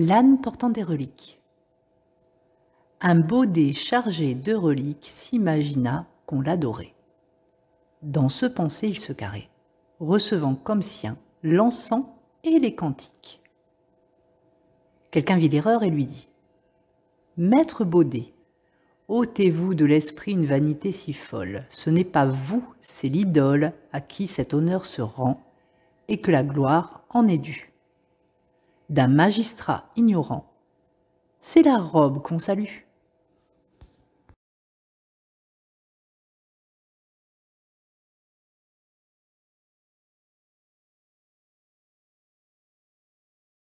L'âne portant des reliques. Un baudet chargé de reliques s'imagina qu'on l'adorait. Dans ce pensée, il se carrait, recevant comme sien l'encens et les cantiques. Quelqu'un vit l'erreur et lui dit Maître Baudet, ôtez-vous de l'esprit une vanité si folle. Ce n'est pas vous, c'est l'idole à qui cet honneur se rend et que la gloire en est due d'un magistrat ignorant, c'est la robe qu'on salue.